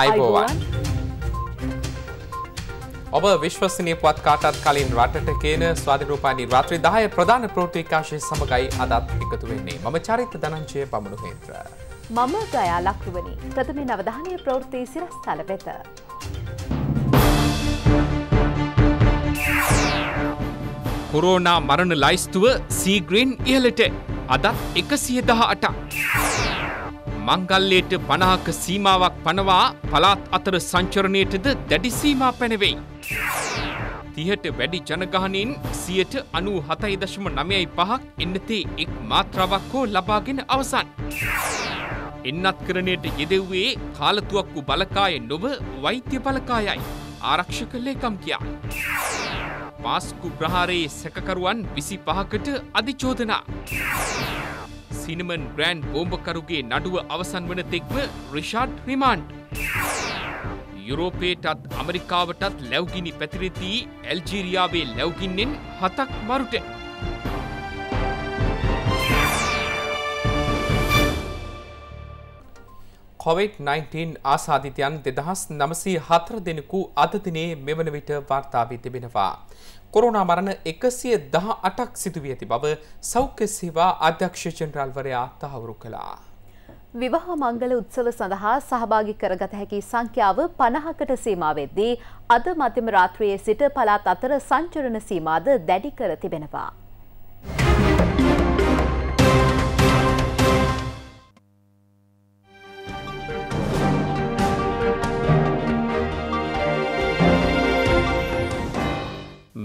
අයිබෝවන් ඔබ විශ්වසනය පුවත් කාටත් කලින් රටට කියන ස්වාධිරූපානි රාත්‍රී දාය ප්‍රධාන ප්‍රෝට්‍රිකාශය සමඟයි අදත් එකතු වෙන්නේ මම චරිත දනංචය පමණු හේත්‍ර. මම ගයා ලක්වනි ප්‍රථමින් අවධානය ප්‍රවෘත්ති සිරස්ථල වෙත. කොරෝනා මරණ ලයිස්තුව සීග්‍රීන් ඉහලට අදත් එකසිය දහ අටක්. මංගල්ලයට පණහක සීමාවක් පනවා පලාත් අතර සංචරණයටද දැඩි සීමා පැනවෙයි. තිහට වැඩි ජනගහනින් සියට අනූ හතයි දශම නමයයි පහක් එන්නතේ එක් මාත්‍රාවක් හෝ ලබාගෙන අවසන්. එන්නත් කරණයට යෙදෙව්වේ කාලතුවක් වූ බලකාය නොව වෛත්‍ය බලකායයි. ආරක්ෂක ලේකම් කියා. පාස්කු ප්‍රහාරයේ සැකකරුවන් විසි පහකට අධිචෝදනා. සිනමන් ග්‍රෑන්් බෝම්භකරුගේ නඩුව අවසන් වන තෙක්ම රිෂාඩ් රිමන්ට්. යුරෝපේටත් අමරිකාවටත් ලැව්ගිනි පැතිරෙතිී ඇල්ජීරියාවේ ලැව්ගින්නෙන් හතක් මරුට. කොවිD-19 ආසාධිතයන් දෙදහස් නමසී හතර දෙනෙකු අදදිනේ මෙවන විට වාර්තාාවී තිබෙනවා. කොරුණා මරණ එකසිය දහ අටක් සිදුවී ඇති බව සෞඛ්‍ය සේවා අධ්‍යක්ෂ ජනරාල්වරයා තහවුරු කළා. විවාහ මංගල උත්සව සඳහා සහභාගි කරගත හැකි සංඛ්‍යාව පණහකට සීමාවෙද්දී අද මධ්‍යම රාත්‍රියේ සිට පළාත් අතර සංචරණ සීමාද දැඩි කර තිබෙනවා.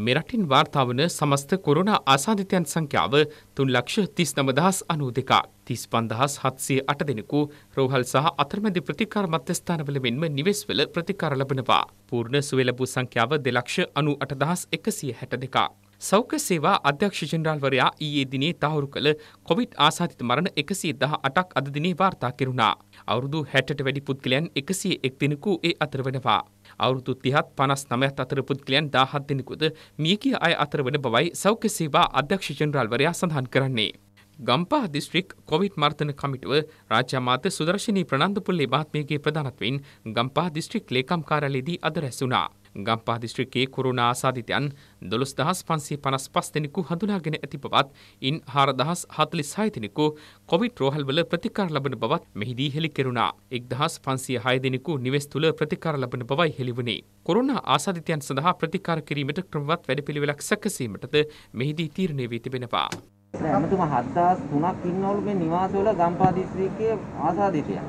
මෙරටින් වාර්තාාවන සමස්ත කොරුණ ආසාධිතයන් සංඛ්‍යාව තුන් ලක්ෂ තිස් නමදහස් අනූ දෙකක් තිස් පන්දහස් හත්සේ අට දෙනෙකු රෝහල් සහ අතරමැදි ප්‍රතිකාර මධ්‍යස්ථානවල මෙන්ම නිවෙස්වල ප්‍රතිකාර ලබනවා. පූර්ණ සුවලබූ සංඛ්‍යාව දෙලක්ෂ අනු අටදහස් එකසිය හැට දෙකක්. සෞඛ්‍ය සේවා අධ්‍යක්ෂ ජෙනරාල්වරයා ඊයේ දිනේ තහවුරු කළ කොවිඩ් ආසාධිත මරණ එකසිය දහ අටක් අද දිනේ වාර්තා කෙරුණා. අවුරුදු හැටට වැඩි පුද්ගලයන් එකසිය එක් දෙනෙකු ඒ අතර වෙනවා. අවුරුදු 30ත් 59ත් අතර පුද්ගලයන් 17 දෙනෙකුද මියගිය අය අතර වන බවයි සෞඛ්‍ය සේවා අධ්‍යක්ෂ ජෙනරාල්වරයා සඳහන් කරන්නේ. ගම්පා දිස්ත්‍රික් කොවිඩ් මර්තන කමිටුව රාජ්‍ය අමාත්‍ය සුදර්ශනී ප්‍රනන්දපුල්ලේ මහත්මියගේ ප්‍රධානත්වයෙන් ගම්පා දිස්ත්‍රික් ලේකම් කාර්යාලයේදී අද රැස් වුණා. ගම්පා දිශ්‍රිකයේ කොරුණා ආසාධිතයන් දොළොස් දහස් පන්සේ පනස් පස් දෙනෙකු හඳුනාගෙන ඇති බවත් ඉන් හාර දහස් හතලි සහිතෙනෙකු කොවිට් රෝහල්වල ප්‍රතිකාර ලබන බවත් මෙහිදී හෙළි කෙරුණා. එක් දහස් පන්සිය හය දෙනෙකු නිවෙස් තුළ ප්‍රතිකාර ලබන බවයි හෙළිවුණේ. කොරුණා ආසාධිතයන් සඳහා ප්‍රතිකාර කිරීමට ක්‍රමවත් වැඩපිළිවෙලක් සැකසීමටද මෙහිදී තීරණය වී තිබෙනවා. ඇමතුම 7003ක් ඉන්නවලු මේ නිවාසවල ගම්පහ දිස්ත්‍රික්කයේ ආසාදිතයා.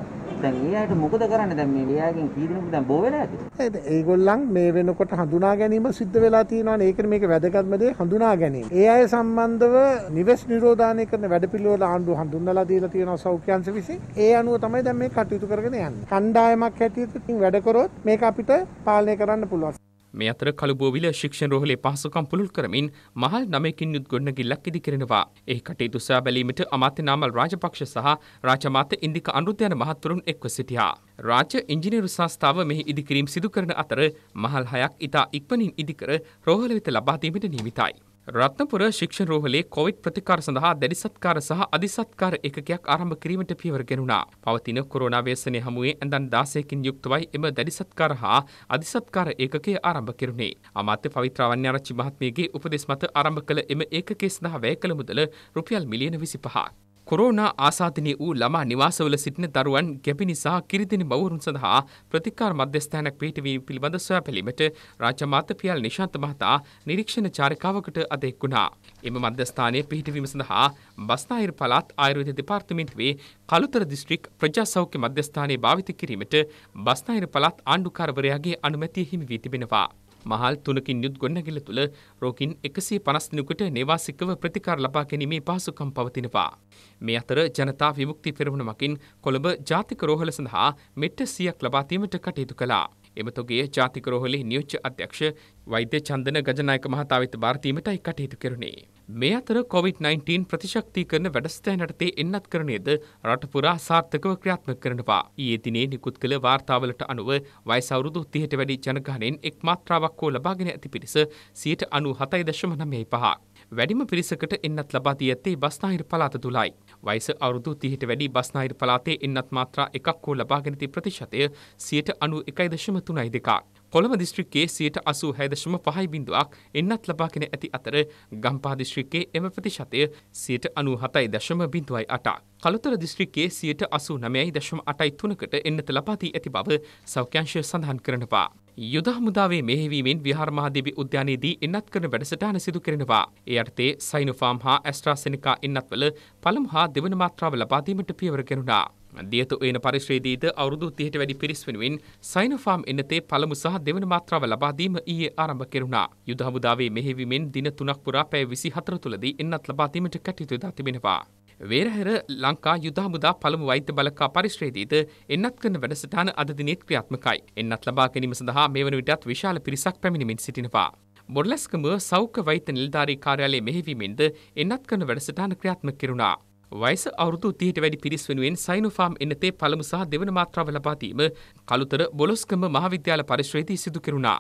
දැන් ඒ අයට මොකද කරන්නේ දැන් මේ එයාගෙන් කී දෙනෙකුද දැන් බෝ වෙලා ඇති? ඒගොල්ලන් මේ වෙනකොට හඳුනා ගැනීම සිද්ධ වෙලා තියෙනවානේ. ඒකනේ මේක වැදගත්ම දේ හඳුනා ගැනීම. ඒ අය සම්බන්ධව නිවෙස් නිරෝධානය කරන වැඩපිළිවෙල ආණ්ඩුව හඳුන්වලා දීලා තියෙනවා සෞඛ්‍යංශ විසින්. ඒ අනුව තමයි දැන් මේ කටයුතු කරගෙන යන්නේ. කණ්ඩායමක් හැටියට ඉතින් වැඩ කරොත් මේක අපිට පාලනය කරන්න පුළුවන්. මේ අතර කළුබෝවිල ශික්ෂණ රෝහලේ පහසුකම් පුළුල් කරමින් මහල් නමයකින් යුත් ගොඩනැගිල්ලක් ඉදි කරනවා. එහි කටයුතු සොයා බැලීමට අමාත්‍ය නාමල් රාජපක්ෂ සහ රාජමාත්‍ය ඉන්දික අනුරුද්ධ යන මහත්වරුන් එක්ව සිටියා. රාජ්‍ය ඉංජිනේරු සංස්ථාව මෙහි ඉදිකිරීම් සිදු කරන අතර මහල් හයක් ඉතා ඉක්මනින් ඉදිකර රෝහල වෙත ලබා දීමට නියමිතයි. රත්නපුර ශික්ෂණ රෝහලේ කොවිඩ් ප්‍රතිකාර සඳහා දැඩි සත්කාර සහ අධිසත්කාර ඒකකයක් ආරම්භ කිරීමට පියවර ගෙනුණා. පවතින කොරෝනා ව්‍යසනය හමුවේ ඇඳන් 16කින් යුක්තවයි එම දැඩි සත්කාර හා අධිසත්කාර ඒකකය ආරම්භ කෙරුණේ. අමාත්‍ය පවිත්‍රාවන්‍ය ආරච්චි මහත්මියගේ උපදෙස් මත ආරම්භ කළ එම ඒකකයේ සඳහා වැය කළ මුදල රුපියල් මිලියන 25ක්. කොරෝනා ආසාධනය වූ ළමා නිවාසවල සිටින දරුවන් ගැබි නිසා කිරිදිනි මවුරුන් සඳහා ප්‍රතිකාර මධ්‍යස්ථානක් පිහිටවීම පිළිබඳ සොයාපැලීමට රාජ්‍ය මාතපියල් නිශාන්ත මහතා නිරීක්ෂණ චාරිකාවකට අද එක් වුණා. එම මධ්‍යස්ථානය පිහිටවීම සඳහා බස්නාහිර පළාත් ආයුර්වේද දෙපාර්තමේන්තුවේ කළුතර දිස්ත්‍රික් ප්‍රජා සෞඛ්‍ය මධ්‍යස්ථානය භාවිත කිරීමට බස්නාහිර පළාත් ආණ්ඩුකාරවරයාගේ අනුමැතිය හිමි වී තිබෙනවා. මහල් තුනකින් යුත් ගොඩනැගිල්ල තුළ රෝගීන් එකසේ පනස් දිනකට නේවාසිකව ප්‍රතිකාර ලබා ගැනීමේ පහසුකම් පවතිනවා. මේ අතර ජනතා විමුක්ති පෙරමුණමකින් කොළඹ ජාතික රෝහල සඳහා මෙට්ට සියක් ලබාතීමට කටයුතු කළා. එමතුගේ ජාතික රෝහලේ නියෝච්ච අධ්‍යක්ෂ වෛද්‍ය චන්දන ගජනායක මහතා වෙත භාරතීමටයි කටයුතු කෙරුණේ. මේ අතර COොVID-19 ප්‍රතිශක්ති කරන වැඩස්ථෑන් යටතේ එන්නත් කරනයද රටපුරා සාර්ථකව ක්‍රියාත්ම කරනවා. ඒ දිනේ නිකුත් කළ වාර්තාවලට අනුව වයිසවරුදු තිහට වැඩි ජනගණයෙන් එක් මාත්‍රාවක් හෝ ලබාගෙන ඇති පිරිස සියට අනු හතයි දශම නමයයි පහ. වැඩිම පිරිසකට එන්නත් ලබාදී ඇත්තේ බස්නාහිර පලාත තුළයි. වයිස අවුරුදු තිහට වැඩි බස්නාහිර පලාතේ එන්නත් මාත්‍රා එකක් හෝ ලබාගෙනති ප්‍රතිශතය සියට අනු එකයි දශම තුනයි දෙකක්. කොළඹ දිස්ත්‍රික්කයේ සියයට අසූ හැදශම පහයි බිඳුවක් එන්නත් ලබාගෙන ඇති අතර ගම්පා දිස්ත්‍රික්කේ එම ප්‍රතිශතය සියයට අනු හතයි දශම බිඳුවයි අටා. කළුතර දිස්ත්‍රික්කයේ සියයට අසු නමයයි දශම අටයි තුනකට එන්නත ලබාදී ඇති බව සෞඛ්‍යංශය සඳහන් කරනවා. යුද හමුදාවේ මෙහෙවීමෙන් විහාර මහදේවි උද්‍යානයේදී එන්නත් කරන වැඩසටහන සිදු කරනවා. ඒ යටතේ සයිනොෆාම් හා ඇස්ට්‍රාසෙනිකා එන්නත්වල පළමු හා දෙවන මාත්‍රාව ලබා දීමට පියවර ගෙනුණා. දියතු එන පරිශ්‍රයේදීද අවුරුදු 30ට වැඩි පිරිස් වෙනුවෙන් සයිනෝෆාම් එන්නතේ පළමු සහ දෙවන මාත්‍රාව ලබා දීම ඊයේ ආරම්භ කෙරුණා. යුද හමුදාවේ මෙහෙයවීමෙන් දින 3ක් පුරා පැය 24 තුලදී එන්නත් ලබා දීමට කටයුතු දා තිබෙනවා. වේරහැර ලංකා යුද හමුදා පළමු වෛද්‍ය බලකා පරිශ්‍රයේදීද එන්නත් කරන වැඩසටහන අද දිනෙත් ක්‍රියාත්මකයි. එන්නත් ලබා ගැනීම සඳහා මෙවන විටත් විශාල පිරිසක් පැමිණෙමින් සිටිනවා. බොඩලස්කම සෞඛ්‍ය වෛද්‍ය නිලධාරී කාර්යාලයේ මෙහෙයවීමෙන්ද එන්නත් කරන වැඩසටහන ක්‍රියාත්මක කෙරුණා. වයිස අවුරුදු 30ට වැඩි පිරිස් වෙනුවෙන් සයිනෝෆාම් එන්නතේ පළමු සහ දෙවන මාත්‍රාව ලබා දීම කලුතර බොලොස්කම මහාවිද්‍යාල පරිශ්‍රයේදී සිදු කෙරුණා.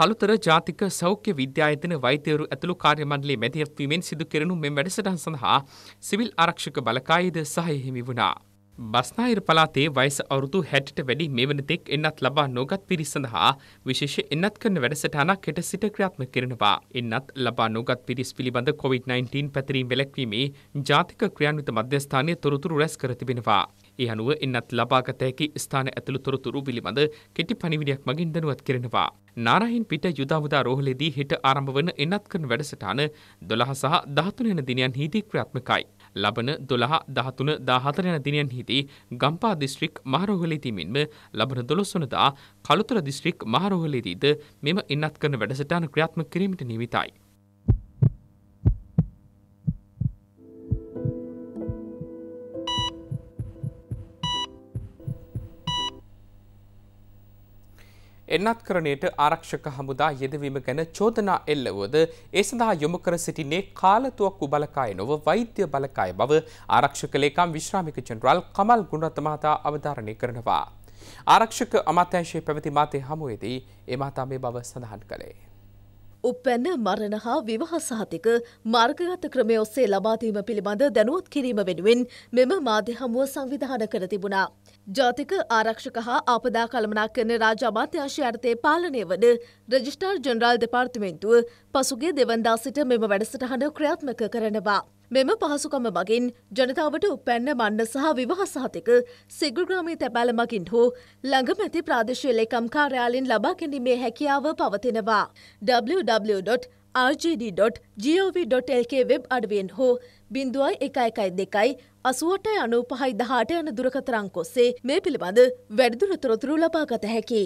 කලුතර ජාතික සෞඛ්‍ය විද්‍යායතන වෛද්‍යවරු ඇතුළු කාර්ය මණ්ඩලයේ මැදිහත් වීමෙන් සිදු කෙරුණු මෙම වැඩසටහන් සඳහා සිවිල් ආරක්ෂක බලකායේද සහාය හිමි වුණා. බස්නාහිර පලාතේ වයිස අවුරුදු හැටිට වැඩි මෙවන තෙක් එන්නත් ලබා නොගත් පිරිස් සඳහා විශේෂ එන්නත් කරන වැඩසටහනක් හෙට සිට ක්‍රියාත්මක කරනවා. එන්නත් ලබා නොගත් පිරිස් පිළිබඳ COVID-19 පැතිරීම් වැළැක්වීමේ ජාතික ක්‍රියාන්විත මධ්‍යස්ථානය තොරතුරු රැස් කර තිබෙනවා. ඒ අනුව එන්නත් ලබාගත හැකි ස්ථාන ඇතුළු තොරතුරු පිළිබඳ කෙටි පණිවිඩයක් මගින් දැනුවත් කරනවා. නාරහින් පිට යුදාමුදා රෝහලේදී හෙට ආරම්භ වන එන්නත් කරන වැඩසටහන 12 සහ 13 වෙනි දිනයන් හිදී ක්‍රියාත්මකයි. ලබන දොළහ දහතුන දාහතර යන දිනයන් හිදී ගම්පා දිස්ත්‍රික් මහරෝහලේ තිමින්ම ලබන දොළොස්වනදා කළුතර දිස්ත්‍රික් මහරෝහලේදීද මෙම ඉන්නත් කරන වැඩසටාන ක්‍රියාත්ම කිරීමට නිවිතයි. එන්නත්කරණයට ආරක්ෂක හමුදා යෙදවීම ගැන චෝදනා එල්ලවුවද ඒ සඳහා යොමු කර සිටින්නේ කාලතුවක්කු බලකාය නොව වෛද්‍ය බලකාය බව ආරක්ෂක ලේකම් විශ්‍රාමික ජනරාල් කමල් ගුණරත් මහතා අවධාරණය කරනවා. ආරක්ෂක අමාත්‍යංශයේ පැවති මාතේ හමුවේදී ඒ මහතා මේ බව සඳහන් කළේ. උපැන්න මරණ හා විවාහ සහතික මාර්ගගත ක්‍රමය ඔස්සේ ලබාදීම පිළිබඳ දැනුවත් කිරීම වෙනුවෙන් මෙම මාධ්‍ය හමුව සංවිධාන කර තිබුණා. ජාතික ආරක්ෂක හා ආපදා කළමනා කරන රාජ අමාත්‍යංශය අර්ථය පාලනය වන රජිස්ටාර් ජනරාල් දෙපාර්තමේන්තුව පසුගේ දෙවන්දා සිට මෙම වැඩසටහන ක්‍රියාත්මක කරනවා. මෙම පහසුකම මගින් ජනතාවට උපැන්න මන්න සහ විවහසාතික සිගුග්‍රාමී තැබැල මගින් හෝ ළඟමැති ප්‍රාදේශය ලේකම් කාර්යාලෙන් ලබා ගැනීමේ හැකියාව පවතිනවා. www.rgd.gov.lk වෙබ් අඩුවෙන් හෝ බිඳුවයි එකයි එකයි දෙකයි අසුවට අනූපහයි දහට යන දුරකතරං කොස්සේ මේ පිළිබඳ වැඩිදුර තොරතුරු ලබාගත හැකි.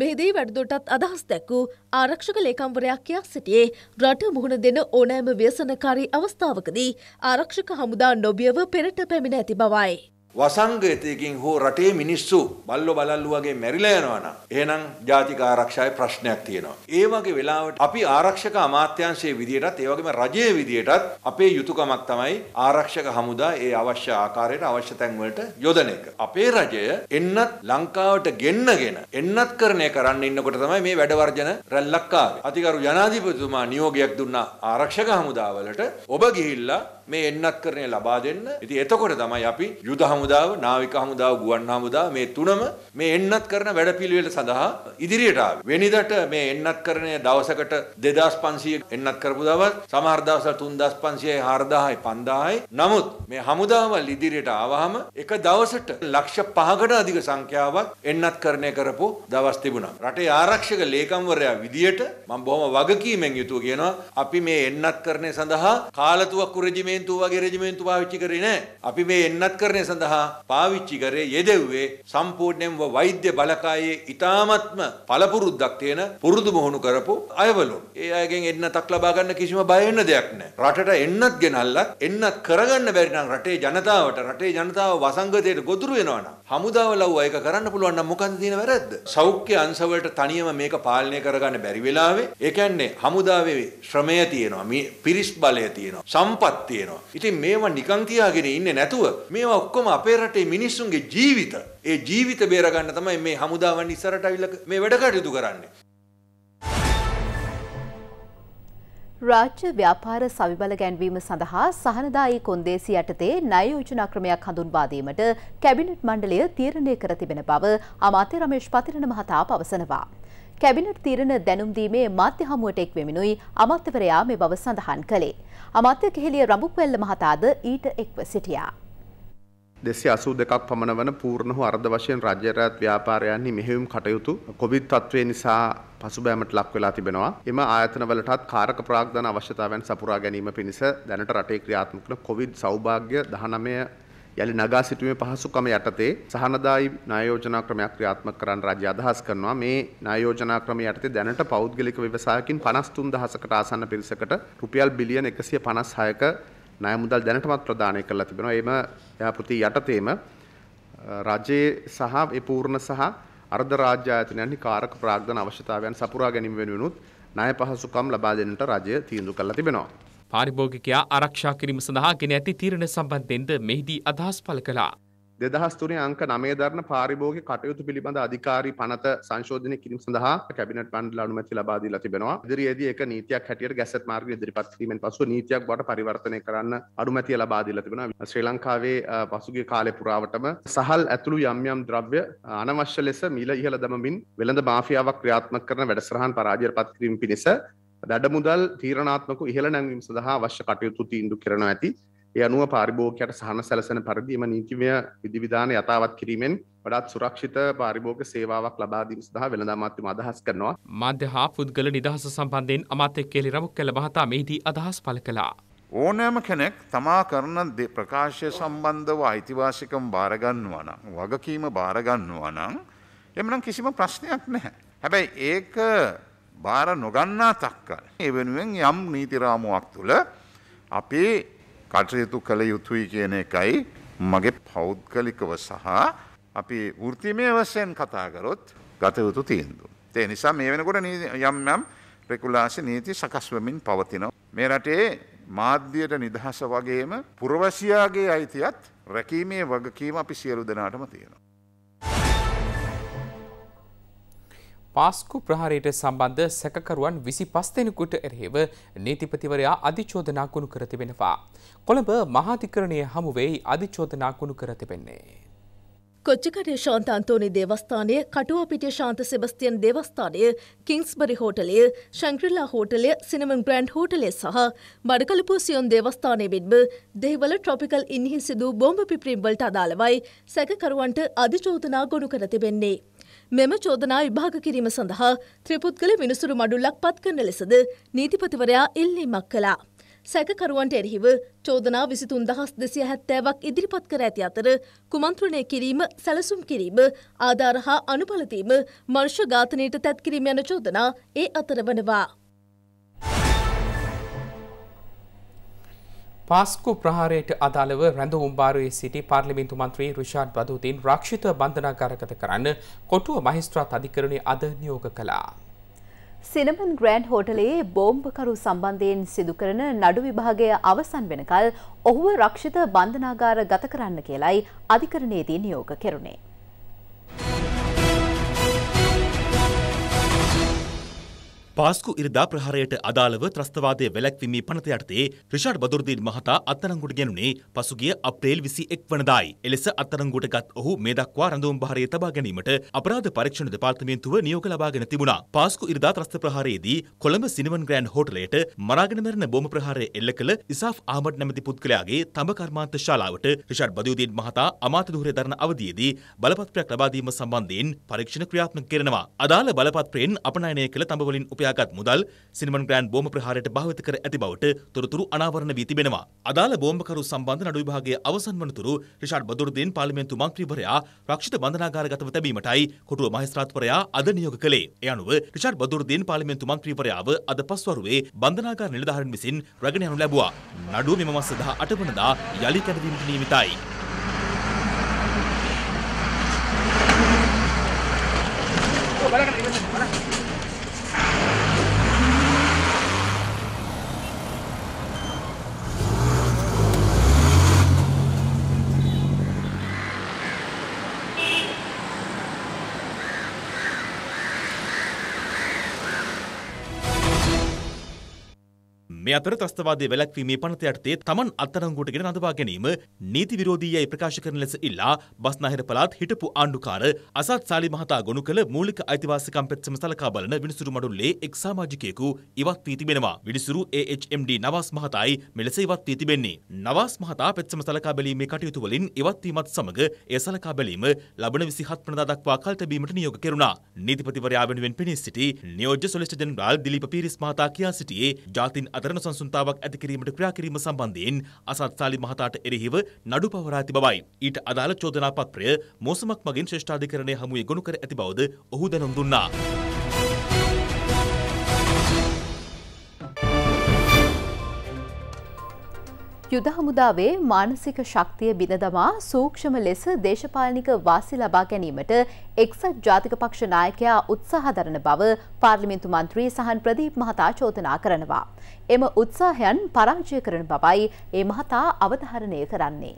මෙහිදී වැඩදුටත් අදහස් දැක්වූ ආරක්ෂක ලේකම්වරයක්යක් සිටියේ රට මුහුණ දෙන ඕනෑම ව්‍යසනකාරී අවස්ථාවකදී ආරක්ෂක හමුදා නොබියව පෙරට පැමිණ ඇති බවයි. වසංගතයකින් හෝ රටේ මිනිස්සු බල්ලෝ බලල්ලු වගේ මැරිලා යනවා නම් එහෙනම් ජාතික ආරක්ෂාවේ ප්‍රශ්නයක් තියෙනවා. ඒ වගේ වෙලාවට අපි ආරක්ෂක අමාත්‍යාංශයේ විදියටත් ඒ වගේම රජයේ විදියටත් අපේ යුතුයකමක් තමයි ආරක්ෂක හමුදා ඒ අවශ්‍ය ආකාරයට අවශ්‍ය තැන් වලට යොදන එක. අපේ රජය එන්නත් ලංකාවට ගෙන්නගෙන එන්නත් කරණය කරන්න ඉන්නකොට තමයි මේ වැඩ වර්ජන රැල්ලක් ආවේ. අතිගරු ජනාධිපතිතුමා නියෝගයක් දුන්නා ආරක්ෂක හමුදාවලට ඔබ ගිහිල්ලා මේ එන්නත් කරණය ලබා දෙන්න. ඉතින් එතකොට තමයි අපි යුද හමුදාව, නාවික හමුදාව, ගුවන් හමුදාව මේ තුනම මේ එන්නත් කරන වැඩපිළිවෙල සඳහා ඉදිරියට ආවේ. වෙනිදට මේ එන්නත් කරණය දවසකට 2500 එන්නත් කරපු දවස්, සමහර දවස්වල 3500යි, 4000යි, 5000යි. නමුත් මේ හමුදාවල් ඉදිරියට ආවහම එක දවසට ලක්ෂ 5කට අධික සංඛ්‍යාවක් එන්නත් කරණය කරපු දවස් තිබුණා. රටේ ආරක්ෂක ලේකම්වරයා විදියට මම බොහොම වගකීමෙන් යුතුව කියනවා අපි මේ එන්නත් කරණය සඳහා කාලතුවක්කු රෙජිමේ රෙජිමේන්තු වගේ රෙජිමේන්තු පාවිච්චි කරේ නැහැ. අපි මේ එන්නත් කරණය සඳහා පාවිච්චි කරේ යෙදෙව්වේ සම්පූර්ණයෙන්ම වෛද්‍ය බලකායේ ඊ타මත්ම පළපුරුද්දක් තියෙන පුරුදු මොහුණු කරපු අයවලුන්. ඒ අයගෙන් එන්නතක් ලබා ගන්න කිසිම බය වෙන්න දෙයක් නැහැ. රටට එන්නත් ගෙනල්ලත් එන්නත් කරගන්න බැරි නම් රටේ ජනතාවට රටේ ජනතාව වසංගතයට ගොදුරු වෙනවා නම් හමුදාව ලව්වා ඒක කරන්න පුළුවන් නම් මොකන්ද තියෙන වැරද්ද? සෞඛ්‍ය අංශවලට තනියම මේක පාලනය කරගන්න බැරි වෙලාවේ ඒ කියන්නේ හමුදාවේ ශ්‍රමය තියෙනවා පිරිස් බලය තියෙනවා සම්පත් තියෙනවා. ඉතින් මේවා නිකන් තියාගෙන ඉන්නේ නැතුව මේවා ඔක්කොම අපේ රටේ මිනිස්සුන්ගේ ජීවිත. ඒ ජීවිත බේරගන්න තමයි මේ හමුදාවන් ඉස්සරට අවිල්ල මේ වැඩ කටයුතු කරන්නේ. රාජ්‍ය ව්‍යාපාර සවිබල ගැන්වීම සඳහා සහනදායි කොන්දේසි යටතේ ණය යෝජනා ක්‍රමයක් හඳුන්වා දීමට කැබිනට් මණ්ඩලය තීරණය කර තිබෙන බව අමාත්‍ය රමේෂ් පතිරණ මහතා පවසනවා. කැබිනට් තීරණ දැනුම්දීමේ මාධ්‍ය හමුවට එක් වෙමිනුයි අමාත්‍යවරයා මේ බව සඳහන් කළේ. අමාත්‍ය කෙහෙලිය රඹුක්වැල්ල මහතාද ඊට එක්ව සිටියා. දෙසි අසූ දෙකක් පමණ වන පූර්ණ හෝ අර්ධ වශයෙන් රජ්‍යරත් ව්‍යාපාරයන්නේ මෙහෙවුම් කටයුතු කොවිත් තත්ත්වය නිසා පසුබෑමට ලක් වෙලා තිබෙනවා. එම ආයතනවලටත් කාරක ප්‍රාග්ධන අවශ්‍යතාවයන් සපුරා ගැනීම පිණිස දැනට රටේ ක්‍රියාත්මක කොවිඩ් සෞභාග්‍ය 19 යළි නගා සිටීමේ පහසුකම යටතේ සහනදායි ණයෝජනා ක්‍රමයක් ක්‍රියාත්මක කරන්න රාජ්‍ය අදහස් කරනවා. මේ ණයෝජනා ක්‍රමය යටතේ දැනට පෞද්ගලික ව්‍යවසායකින් 53000කට ආසන්න පිරිසකට රුපියල් බිලියන 156ක ණය මුදල් දැනටමත් ප්‍රදානය කරලා තිබෙනවා. එම ව්‍යාපෘති යටතේම රජයේ සහ ඒ පූර්ණ සහ අර්ධ රාජ්‍ය ආයතනයන්හි කාරක ප්‍රාග්ධන අවශ්‍යතාවයන් සපුරා ගැනීම වෙනුවෙනුත් ණය පහසුකම් ලබා දෙන්නට රජය තීන්දුව කළා තිබෙනවා. පාරිභෝගිකයා ආරක්ෂා කිරීම සඳහා ගෙන ඇති තීරණ සම්බන්ධෙන්ද මෙහිදී අදහස් පළ කළා. දෙදහස්තුනේ අංක නමේ දරන පාරිභෝග කටයුතු පිළිබඳ අධිකාරී පනත සංශෝධනය කිරීම සඳහා කැබිනට පන්ඩ අනුමැති ලබාදී තිබෙනවා ඉදිරියේදී එක නීතියක් හැටියට ගැසත් මාර්ග ඉදිරිපත් කිරීමෙන් පසු නීතියක් බවට පරිවර්තනය කරන්න අනුමැතිය ලබාදීලා තිබෙනවා ශ්‍රී ලංකාවේ පසුගිය කාලේ පුරාවටම සහල් ඇතුළු යම් යම් ද්‍රව්‍ය අනවශ්‍ය ලෙස මිල ඉහළ දමමින් වෙළඳ මාෆියාවක් ක්‍රියාත්මක කරන වැඩසටහන් පරාජයට පත් කිරීම පිණිස දඩමුදල් තීරණාත්මක ඉහළ නැංවීම සඳහා අවශ්‍ය කටයුතු තීන්දු කරනවා ඇති. ඒ අනුව පාරිභෝගිකයට සහන සැලසෙන පරිදි එම නීතිමය විධිවිධාන යථාවත් කිරීමෙන් වඩාත් සුරක්ෂිත පාරිභෝගික සේවාවක් ලබා දීම සඳහා වෙළඳ අමාත්‍යම අදහස් කරනවා. මාධ්‍ය හා පුද්ගල නිදහස සම්බන්ධයෙන් අමාත්‍ය කේලි රමුක්කැල මහතා මෙහිදී අදහස් පළ කළා. ඕනෑම කෙනෙක් තමා කරන ප්‍රකාශය සම්බන්ධව අයිතිවාසිකම් භාරගන්නවා නම් වගකීම භාරගන්නවා නම් එමනම් කිසිම ප්‍රශ්නයක් නැහැ. හැබැයි ඒක බාර නොගන්නා තක්කල්. ඒ වෙනුවෙන් යම් නීතිරාමුවක් තුළ අපේ කටයුතු කළ යුතුයි කියන එකයි මගේ පෞද්ගලිකව සහ අපි වෘතිමය වශයෙන් කතාකරොත් ගතයුතු තීන්දු. ඒ නිසා මේ වෙනකොට යම් යම් රෙකුලාසි නීති සකස්වමින් පවතිනවා. මේ රටේ මාධ්‍යයට නිදහස වගේම පුරවැසියාගේ අයිතියත් රැකීමේ වගකීම අපි සියලු දෙනාටම තියෙනවා. පාස්කු ප්‍රහාරයට සම්බන්ධ සැකකරුවන් විසි පස්තෙනකුට එරෙහිව නීතිපතිවරයා අධිචෝදනා කුණු කර තිබෙනවා. කොළඹ මහාධිකරණය හමුවෙයි අධිචෝදනා කුණු කර තිබෙන්නේ. කොච්චිකටේ ශාන්ත අන්තෝනි දේවස්ථානය කටුවපිටිය ශාන්ත සෙබස්තියන් දේවස්ථානය කිංස්බරි හෝටලය ශංක්‍රලා හෝටලය සිනමන් ග්‍රන්ඩ් හෝටලය සහ බඩකලපු සියොන් දේවස්ථානය වෙන්බ දෙහිවල ට්‍රොපිකල් ඉන්හි සිදූ බෝම්භ පිප්‍රීම්වලට අදාළවයි සැකකරුවන්ට අධිචෝතනා ගොුණු කර තිබෙන්නේ. මෙම චෝදනා විභාග කිරීම සඳහා ත්‍රිපුද්ගල විනිසුරු මඩුල්ලක් පත් කරන ලෙසද නීතිපතිවරයා ඉල්ලීමක් කළා. සැකකරුවන්ට එරහිව චෝදනා විසිතුන් දහස් දෙසිය හැත්තෑවක් ඉදිරිපත් කර ඇති අතර කුමන්ත්‍රණය කිරීම සැලසුම් කිරීම ආධාර හා අනුපලතීම මර්ෂ ඝාතනයට තැත්කිරීම යන චෝදනා ඒ අතර වනවා. පාස්කු ප්‍රහාරයට අදාළව රැඳවුම් භාරයේ සිටි පාර්ලිමින්තු මන්ත්‍රී රිෂාඩ් බදූතින් රක්ෂිත බන්ධනාගාරගත කරන්න කොටුව මහිස්ත්‍රාත් අධිකරණය අද නියෝග කළා. සිනමන් ග්‍රෑන්ඩ් හෝටලයේ බෝම්බකරු සම්බන්ධයෙන් සිදුකරන නඩු විභාගය අවසන් වෙනකල් ඔහුව රක්ෂිත බන්ධනාගාර ගත කරන්න කියලයි අධිකරණයේදී නියෝග කෙරුණේ. පාස්කු ඉරිදා ප්‍රහාරයට අදාළව ත්‍රස්තවාදය වැළැක්වීමේ පනත යටතේ රිෂාඩ් බදුර්දීන් මහතා අත්අඩංගුවට ගැනුණේ පසුගිය අප්‍රේල් 21 වනදායි. එලෙස අත්අඩංගුවටගත් ඔහු මේ දක්වා රඳවුම් ප්‍රහාරය තබා ගැනීමට අපරාධ පරීක්ෂණ දෙපාර්තමේන්තුව නියෝග ලබාගෙන තිබුණා. පාස්කු ඉරිදා ත්‍රස්ත ප්‍රහාරයේදී කොළඹ සිනමන් ග්‍රෑන්ඩ් හෝටලයට මරාගෙන මැරෙන බෝම ප්‍රහාරය එල්ල කළ ඉසාෆ් ආමඩ් නැමැති පුද්ගලයාගේ තඹ කර්මාන්ත ශාලාවට රිෂාඩ් බදුර්දීන් මහතා අමාත්‍ය ධුරය දරන අවධියේදී බලපත්‍රයක් ලබා දීම සම්බන්ධයෙන් පරීක්ෂණ ක්‍රියාත්මක කරනවා. අදාළ බලපත්‍රයෙන් අපනයනය කළ තඹවලින් උපයා සොයාගත් මුදල් සිනමන් ග්‍රෑන්ඩ් බෝම ප්‍රහාරයට භාවිත කර ඇති බවට තොරතුරු අනාවරණ වී තිබෙනවා. අදාළ බෝම්බකරු සම්බන්ධ නඩු විභාගයේ අවසන් වනතුරු රිෂාඩ් බදුර්දීන් පාර්ලිමේන්තු මන්ත්‍රීවරයා රක්ෂිත බන්ධනාගාරගතව තැබීමටයි කොටුව මහේස්ත්‍රාත්වරයා අද නියෝග කළේ. ඒ අනුව රිෂාඩ් බදුර්දීන් පාර්ලිමේන්තු මන්ත්‍රීවරයාව අද පස්වරුවේ බන්ධනාගාර නිලධාරීන් විසින් රැගෙන යනු ලැබුවා. නඩුව මෙම මස 18 වනදා යලි කැඩවීමට නියමිතයි. මේ අතර ත්‍රස්තවාදී වැළැක්වීමේ පනත යටතේ තමන් අත්අඩංගුවටගෙන නඳවා ගැනීම නීති විරෝධී යයි ප්‍රකාශ කරන ලෙස ඉල්ලා බස්නාහිර පළාත් හිටපු ආණ්ඩුකාර අසත් සාලි මහතා ගොනු කළ මූලික අයිතිවාසිකම් පෙත්සම සලකා බලන විනිසුරු මඩුල්ලේ එක් සමාජිකයෙකු ඉවත් වී තිබෙනවා. විනිසුරු AHMD නවාස් මහතායි මෙලෙස ඉවත් වී තිබෙන්නේ. නවාස් මහතා පෙත්සම සලකා බැලීමේ කටයුතු වලින් ඉවත් වීමත් සමග ඒ සලකා බැලීම ලබන 27 වෙනිදා දක්වා කල් තැබීමට නියෝග කෙරුණා. නීතිපතිවරයා වෙනුවෙන් පෙනී සිටි නියෝජ්‍ය සොලිසිටර් ජෙනරාල් දිලීප පීරිස් මහතා කියා සිටියේ ජාතින් අතරන සංසුන්තාවක් ඇති කිරීමට ක්‍රියා කිරීම සම්බන්ධයෙන් අසත් සාලි මහතාට එරෙහිව නඩු පවරා ඇති බවයි. ඊට අදාළ චෝදනා පත්‍රය මෝසමක් මගින් ශ්‍රේෂ්ඨාධිකරණය හමුවේ ගොනු කර ඇති බවද ඔහු දැනුම් දුන්නා. යුද හමුදාවේ මානසික ශක්තිය බිනදමා සූක්ෂම ලෙස දේශපාලනික වාසි ලබා ගැනීමට එක්සත් ජාතික පක්ෂ නායකයා උත්සාහ දරන බව පාර්ලිමේන්තු මන්ත්‍රී සහන් ප්‍රදීප් මහතා චෝදනා කරනවා. එම උත්සාහයන් පරාජය කරන බවයි ඒ මහතා අවධාරණය කරන්නේ.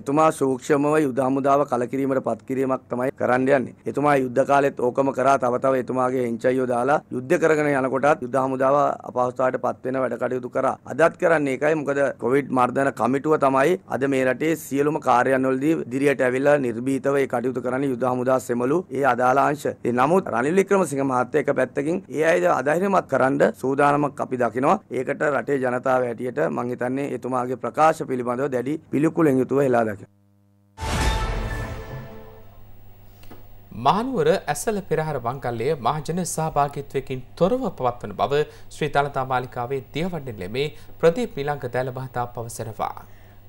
එතුමා සූක්ෂමව යුද හමුදාව කලකිරීමට පත්කිරීමක් තමයි කරන්න යන්නේ. එතුමා යුද්ධ කාලෙත් ඕකම කරා තව තව එතුමාගේ එන්චයියෝ දාලා යුද්ධ කරගෙන යනකොටත් යුද හමුදාව අපහසුතාවට පත් වෙන වැඩ කටයුතු කරා. අදත් කරන්නේ ඒකයි. මොකද කොවිඩ් මර්ධන කමිටුව තමයි අද මේ රටේ සියලුම කාර්යයන්වලදී දිරියට ඇවිල්ලා නිර්භීතව ඒ කටයුතු කරන්නේ යුද හමුදා සෙමලු ඒ අදාළ අංශ. ඒ නමුත් රනිල් වික්‍රමසිංහ මහත්තයා එක පැත්තකින් ඒ අයද අධෛර්යමත් කරන්න සූදානමක් අපි දකිනවා. ඒකට රටේ ජනතාව හැටියට මම හිතන්නේ එතුමාගේ ප්‍රකාශ පිළිබඳව දැඩි පිළිකුලෙන් යුතුව හෙලා දාලා මහනුවර ඇසල පෙරහර වංගල්ලය මහජන සහභාගිත්වයකින් තොරව පවත්වන බව ශ්‍රී දළදා මාලිකාවේ දියවඩන ලෙමේ ප්‍රදීප් නිලංක දැල මහතා පවසනවා.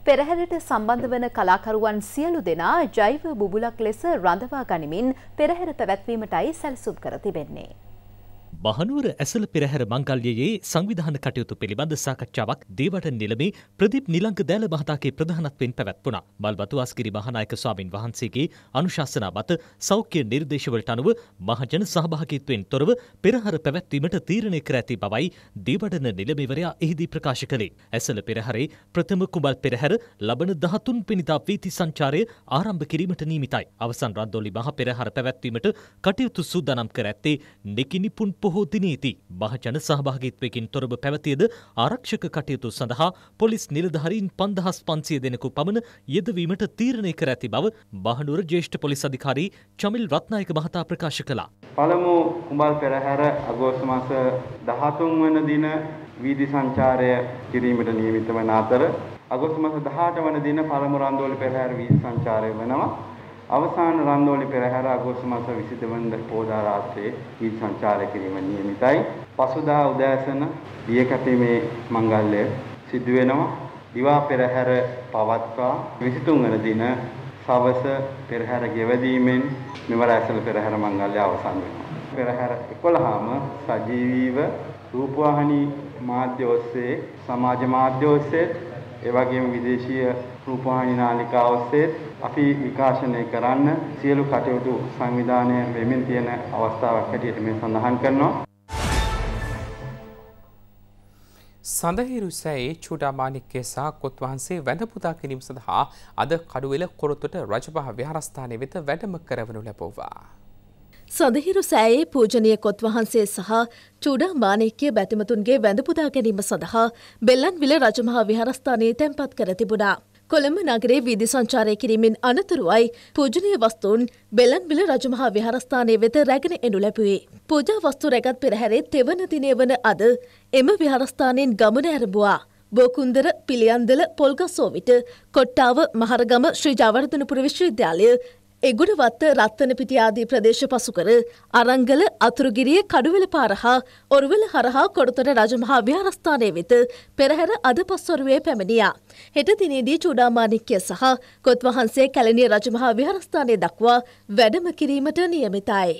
පෙරහැරට සම්බන්ධ වන කලාකරුවන් සියලු දෙනා ජෛව බුබුලක් ලෙස රඳවා ගනිමින් පෙරහැර පැවැත්වීමටයි සැල්සුම් කර තිබෙන්නේ. මහනුවර ඇසල පෙරහැර මංගල්යයේ සංවිධාන කටයුතු පිළිබඳ සාකච්ඡාවක් දේවට නිලමේ ප්‍රදීප් නිලංග දෑල මහතාගේ ප්‍රධානත්වයෙන් පැවැත්වුණා. බල්බතු අස්කිරි මහනායක ස්වාමින් වහන්සේගේ අනුශාසනා මත සෞඛ්‍ය නිර්දේශවලට අනුව මහජන සහභාගීත්වයෙන් තොරව පෙරහර පැවැත්වීමට තීරණය කර ඇති බවයි දේවඩන නිලමේවරයා එහිදී ප්‍රකාශ කළේ. ඇසල පෙරහරේ ප්‍රථම කුඹල් පෙරහැර ලබන 13 වෙනිදා වීථි සංචාරය ආරම්භ කිරීමට නියමිතයි. අවසන් රද්දොලි මහ පෙරහර පැවැත්වීමට කටයුතු සූදානම් කර ඇත්තේ නිකිනිපුන් පොහොය පොහෝ දිනේදී මහජන සහභාගීත්වයකින් තොරව පැවතියද ආරක්ෂක කටයුතු සඳහා පොලිස් නිලධාරීන් පන්දහස් පන්සිය දෙනෙකු පමණ යෙදවීමට තීරණය කර ඇති බව බහනුවර ජේෂ්ඨ පොලිස් අධිකාරී චමිල් රත්නායක මහතා ප්‍රකාශ කළා. පළමු කුඹල් පෙරහැර අගෝස්තු මාස 13 වන දින වීදි සංචාරය කිරීමට නියමිත වන අතර අගෝස්තු මාස 18 වන දින පළමු රන්දෝල පෙරහැර වීදි සංචාරය වෙනවා. අවසාන රන්දෝලි පෙරහැර අගෝස්තු මාස 22 වනදා පෝදා රාත්‍රියේ ගීත සංචාරය කිරීම නියමිතයි. පසුදා උදෑසන දිය කැපීමේ මංගල්‍ය සිදු වෙනවා. දිවා පෙරහැර පවත්වා 23 වන දින සවස පෙරහැර ගෙවදීමෙන් මෙවර ඇසළ පෙරහැර මංගල්‍ය අවසන් වෙනවා. පෙරහැර 11ම සජීවීව රූපවාහිනී මාධ්‍ය ඔස්සේ සමාජ මාධ්‍ය ඔස්සේ ඒ වගේම විදේශීය රූපවාහිනී නාලිකා ඔස්සේ අපි විකාශනය කරන්න සියලු කටයුතු සංවිධානය වෙමින් තියෙන අවස්ථාවක් හැටියට මේ සඳහන් කරනවා. සඳහිරු සැයි චුඩාමානික්කය සහ කොත් වහන්සේ වැඳ පුතා කිරීම සඳහා අද කඩුවෙල කොරොත්තට රජපහ විහාරස්ථානය වෙත වැඩම කරවනු ලැබෝවා. සඳහිරු සෑයේ පූජනය කොත් වහන්සේ සහ චූඩා මානේක්‍ය බැතිමතුන්ගේ වැඳපුදා ගැනීම සඳහා බෙල්ලන් විල රජමහා විහරස්ථානයේ තැන්පත් කර තිබුණා. කොළඹ නගරේ වීදි සංචාරය කිරීමෙන් අනතුරුවයි පූජනය වස්තුන් බෙල්ලන් විල රජමහා විහරස්ථානය වෙත රැගෙන එනු ලැබුවේ. පූජා වස්තු රැගත් පෙරහැරේ තෙවන දිනය වන අද එම විහරස්ථානයෙන් ගමන ඇරඹවා. බෝකුන්දර පිළියන්දල පොල්ගස්සෝ විට කොට්ටාව මහරගම ශ්‍රී ජවර්ධනපුර විශ්වවිද්‍යාලය එගුණවත්ත රත්වනපිටි ආදී ප්‍රදේශ පසු කර අරංගල අතුරුගිරිය කඩුවෙල පාරහා ඔරුවෙල හරහා කොඩතොට රජමහා විහාරස්ථානය වෙත පෙරහැර අද පස්වරුවේ පැමිණියා. හෙට දිනේදී චූඩාමානික්‍ය සහ කොත් වහන්සේ කැලණිය රජමහා විහාරස්ථානය දක්වා වැඩම කිරීමට නියමිතයි.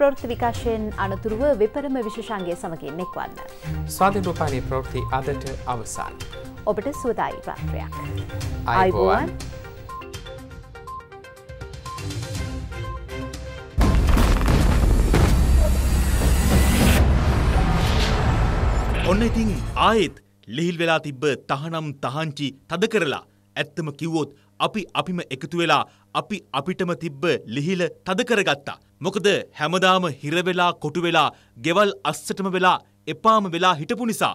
ප්‍රෘති විකාශයෙන් අනතුරුව විපරම විශෂන්ගේ සමගින් එක්වන්න. ස්වාධිරූපානය ප්‍රෘති අදට අවසාන්. ඔබට සූදායි පාත්‍රයක්. අයිබෝවන්. ඔන්න ඉතින් ආයෙත් ලිහිල් වෙලා තිබ්බ තහනම් තහංචි තද කරලා ඇත්තම කිව්වොත් අපි අපිම එකතු වෙලා අපි අපිටම තිබ්බ ලිහිල තද කරගත්තා. මොකද හැමදාම හිර වෙලා කොටු වෙලා ගෙවල් අස්සටම වෙලා එපාම වෙලා හිටපු නිසා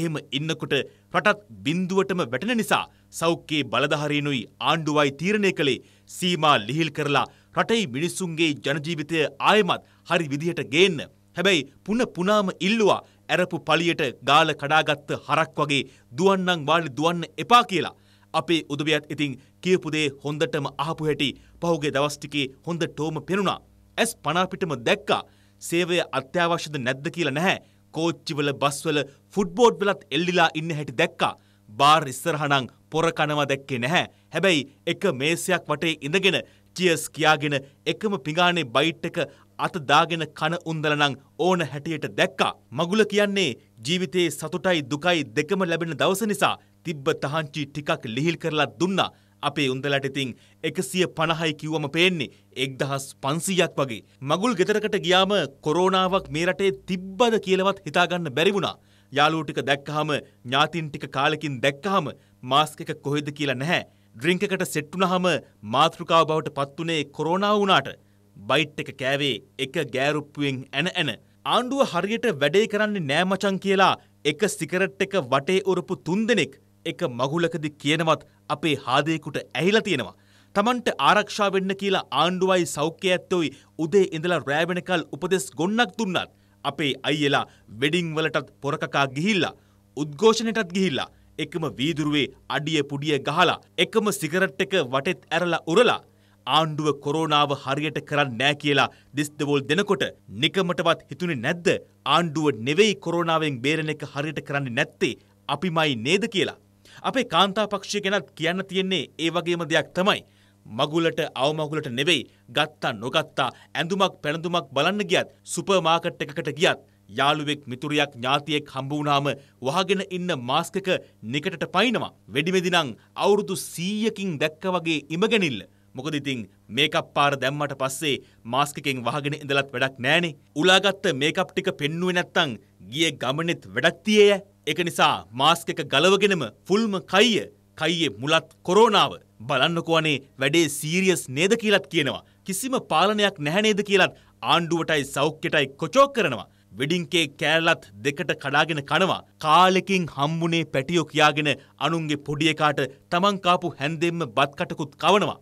එහෙම ඉන්නකොට රටත් බින්දුවටම වැටෙන නිසා සෞඛ්‍යයේ බලධාරීනුයි ආණ්ඩුවයි තීරණය කළේ සීමා ලිහිල් කරලා රටේ මිනිස්සුන්ගේ ජනජීවිතය ආයමත් හරි විදිහට ගේන්න. හැබැයි පුන පුනාම ඉල්ලුවා ඇරපු පලියට ගාල කඩාගත්ත හරක් වගේ දුවන්නං වාලි දුවන්න එපා කියලා. අපේ උදවියත් ඉතින් කියපුදේ හොඳටම අහපු හැටි පහුගේ දවස්ටිකේ හොඳ ටෝම පෙනුණා. ඇස් පනාපිටම දැක්කා. සේවය අත්‍යවශ්‍යද නැද්ද කියලා නැහැ. කෝච්චිවල බස්වල ෆුඩ්බෝඩ් වෙලත් එල්ලිලා ඉන්න හැටි දැක්කා. බාර් ඉස්සරහනං පොර කනවා දැක්කේ නැහැ. හැබැයි එක මේසයක් වටේ ඉඳගෙන චියස් කියාගෙන එකම පිඟානේ බයිට් එක අත දාගෙන කන උන්දලනම් ඕන හැටියට දැක්කා. මගුල කියන්නේ ජීවිතයේ සතුටයි දුකයි දෙකම ලැබෙන දවස නිසා තිබ්බ තහංචි ටිකක් ලිහිල් කරලා දුන්නා. අපේ උන්දලට ඉතින් එකසිය පණහයි කිව්වම පේන්නේ එක්දහස් පන්සීයක් වගේ. මගුල් ගෙතරකට ගියාම කොරෝනාවක් මේ රටේ තිබ්බද කියලවත් හිතාගන්න බැරි වුණා. යාළුවෝ ටික දැක්කහම ඥාතින් ටික කාලෙකින් දැක්කහම මාස්ක් එක කොහෙද කියලා නැහැ. ඩ්‍රිංක් එකට සෙට් වුණාම මාතෘකාව බවට පත් උනේ කොරෝනාව වුණාට බයිට් එක කෑවේ එක ගෑරුප්පුවෙන් ඇන ඇන ආණ්ඩුව හරියට වැඩේ කරන්නේ නෑ මචං කියලා එක සිකරට් එක වටේ උරපු තුන්දෙනෙක් එක මගුලකදි කියනවත් අපේ හාදයෙකුට ඇහිලා තියෙනවා. තමන්ට ආරක්ෂා වෙන්න කියලා ආණ්ඩුවයි සෞඛ්‍ය ඇත්තොයි උදේ ඉඳලා රෑ වෙනකල් උපදෙස් ගොන්නක් දුන්නත් අපේ අයියලා වෙඩින් වලටත් පොරකකා ගිහිල්ලා උද්ඝෝෂණයටත් ගිහිල්ලා එකම වීදුරුවේ අඩිය පුඩිය ගහලා එකම සිගරට් එක වටෙත් ඇරලා උරලා ආණ්ඩුව කොරෝනාව හරියට කරන්නේ නැහැ කියලා දිස්දවෝල් දෙනකොට නිකමටවත් හිතුනේ නැද්ද ආණ්ඩුව නෙවෙයි කොරෝනාවෙන් බේරෙන එක හරියට කරන්නේ නැත්තේ අපිමයි නේද කියලා අපේ කාන්තා පක්ෂය ගැනත් කියන්න තියෙන්නේ ඒ වගේම දෙයක් තමයි මගුලට අවමගුලට නෙවෙයි ගත්තා නොගත්තා ඇඳුමක් පැළඳුමක් බලන්න ගියත් සුපර් මාකට් එකකට ගියත් යාළුවෙක් මිතුරියක් ඥාතියෙක් හම්බුනාම වහගෙන ඉන්න මාස්කක නිකටට පයින්නවා. වෙඩිමෙදිනං අවුරුදු 100කින් දැක්ක වගේ ඉමගෙනිල්ල. මොකද ඉතින් මේකප් පාර දැම්මට පස්සේ මාස්ක් එකෙන් වහගෙන ඉඳලත් වැඩක් නැහනේ. උලාගත්ත මේකප් ටික පෙන්නුවේ නැත්තම් ගිය ගමනෙත් වැඩක් තියේය. ඒක නිසා මාස්ක් එක ගලවගෙනම ෆුල්ම කයිය. කයියේ මුලත් කොරෝනාව. බලන්නකෝ අනේ වැඩේ සීරියස් නේද කියලාත් කියනවා. කිසිම පාලනයක් නැහැ නේද කියලාත් ආණ්ඩුවටයි සෞඛ්‍යටයි කොචෝක් කරනවා. වෙඩින්කේ කෑල්ලත් දෙකට කඩාගෙන කනවා කාලෙකින් හම්බුනේ පැටියෝ කියාගෙන අනුන්ගේ පොඩි එකාට තමන් කාපු හැන්දෙම්ම බත් කටකුත් කවනවා.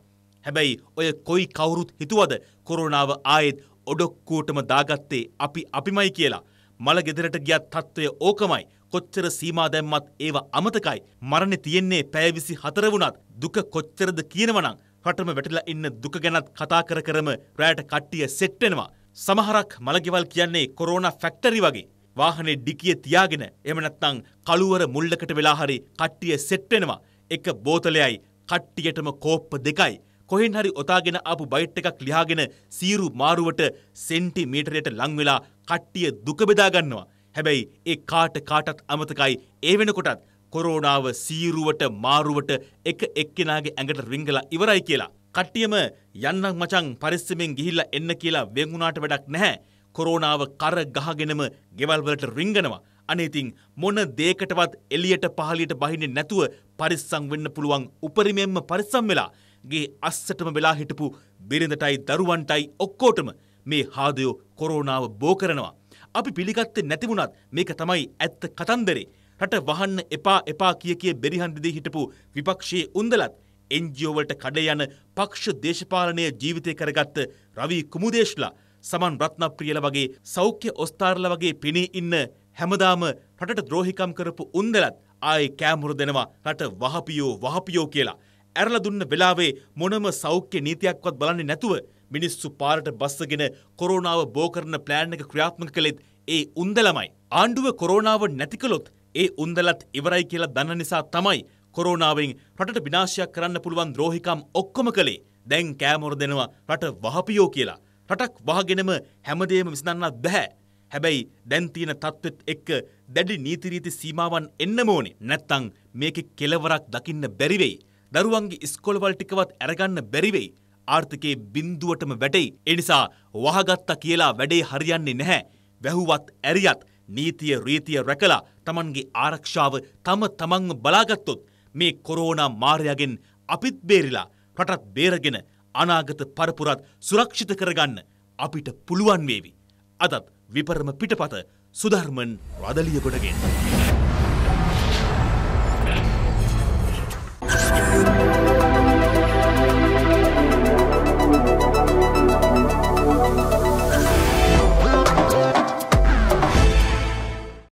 හැබැයි ඔය කොයි කවුරුත් හිතුවද කොරෝනාව ආයෙත් ඔඩොක්කුවටම දාගත්තේ අපි අපිමයි කියලා. මල ගෙදරට ගියත් තත්ත්වය ඕකමයි. කොච්චර සීමා දැම්මත් ඒවා අමතකයි. මරණේ තියෙන්නේ පැය 24 වුණත් දුක කොච්චරද කියනවනම් රටම වැටලා ඉන්න දුක ගැනත් කතා කර කරම රැයට කට්ටිය සෙට් වෙනවා. සමහරක් මළගෙවල් කියන්නේ කොරෝනා ෆැක්ටරි වගේ. වාහනේ ඩිකිය තියාගෙන එහෙම නැත්නම් කළුවර මුල්ලකට වෙලා හරි කට්ටිය සෙට් වෙනවා. එක බෝතලයයි කට්ටියටම කෝප්ප දෙකයි. කොහෙන් හරි ඔතාගෙන ආපු බයිට් එකක් ලියාගෙන සීරු මාරුවට සෙන්ටිමීටරයට ලං වෙලා කට්ටිය දුක බෙදා ගන්නවා. හැබැයි ඒ කාට කාටත් අමතකයි ඒ වෙනකොටත් කොරෝනාව සීරුවට මාරුවට එක එක්කෙනාගේ ඇඟට රිංගලා ඉවරයි කියලා. කට්ටියම යන්නක් මචං පරිස්සමෙන් ගිහිල්ලා එන්න කියලා වෙන්ුණාට වැඩක් නැහැ. කොරෝනාව කර ගහගෙනම ගෙවල් වලට රිංගනවා. අනේ ඉතින් මොන දෙයකටවත් එළියට පහළියට බහින්නේ නැතුව පරිස්සම් වෙන්න පුළුවන් උපරිමයෙන්ම පරිස්සම් වෙලා ගේ අස්සටම වෙලා හිටපු බිරිඳටයි දරුවන්ටයි ඔක්කොටම මේ හාදයෝ කොරෝනාව බෝ කරනවා. අපි පිළිගත්තේ නැති වුණත් මේක තමයි ඇත්ත කතන්දරේ. රට වහන්න එපා එපා කිය කිය බෙරිහන්දිදී හිටපු විපක්ෂයේ උන්දලත් එන්ජියෝවලට කඩ යන පක්ෂ දේශපාලනය ජීවිතය කරගත්ත රවී කුමුදේශ්ලා සමන් රත්නප්‍රියල වගේ සෞඛ්‍ය ඔස්ථාරල වගේ පිණී ඉන්න හැමදාම රටට ද්‍රෝහිකම් කරපු උන්දලත් ආයේ කෑමුරු දෙනවා රට වහපියෝ වහපියෝ කියලා. ඇරල දුන්න වෙලාවේ මොනම සෞඛ්‍ය නීතියක්වත් බලන්නේ නැතුව මිනිස්සු පාරට බස්සගෙන කොරෝනාව බෝ කරන ප්ලෑන් එක ක්‍රියාත්මක කළෙත් ඒ උන්දලමයි. ආණ්ඩුව කොරෝනාව නැති කළොත් ඒ උන්දලත් ඉවරයි කියලා දන්න නිසා තමයි කොරෝනාවෙන් රටට විනාශයක් කරන්න පුළුවන් ද්‍රෝහිකම් ඔක්කොම කළේ දැන් කෑමොර දෙනවා රට වහපියෝ කියලා. රටක් වහගෙනම හැමදේම විසඳන්නත් බැහැ. හැබැයි දැන් තියෙන තත්ත්වෙත් එක්ක දැඩි නීති රීති සීමාවන් එන්නම ඕනේ. නැත්තම් මේකේ කෙලවරක් දකින්න බැරි වෙයි. දරුවන්ගේ ඉස්කෝලවල ටිකවත් අරගන්න බැරි වෙයි. ආර්ථිකයේ බිඳුවටම වැටෙයි. ඒ නිසා වහගත්තා කියලා වැඩේ හරියන්නේ නැහැ. වැහුවත් ඇරියත් නීතිය රීතිය රැකලා Tamanගේ ආරක්ෂාව තම තමන්ම බලාගත්තොත් මේ කොරෝනා මාරයාගෙන් අපිත් බේරිලා රටත් බේරගෙන අනාගත පරපුරත් සුරක්ෂිත කරගන්න අපිට පුළුවන් වේවි. අදත් විපරම පිටපත සුධර්මන් රදලිය ගොඩගෙන්.